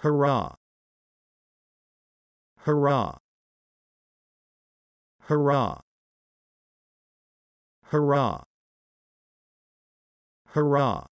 Hurrah! Hurrah! Hurrah! Hurrah! Hurrah!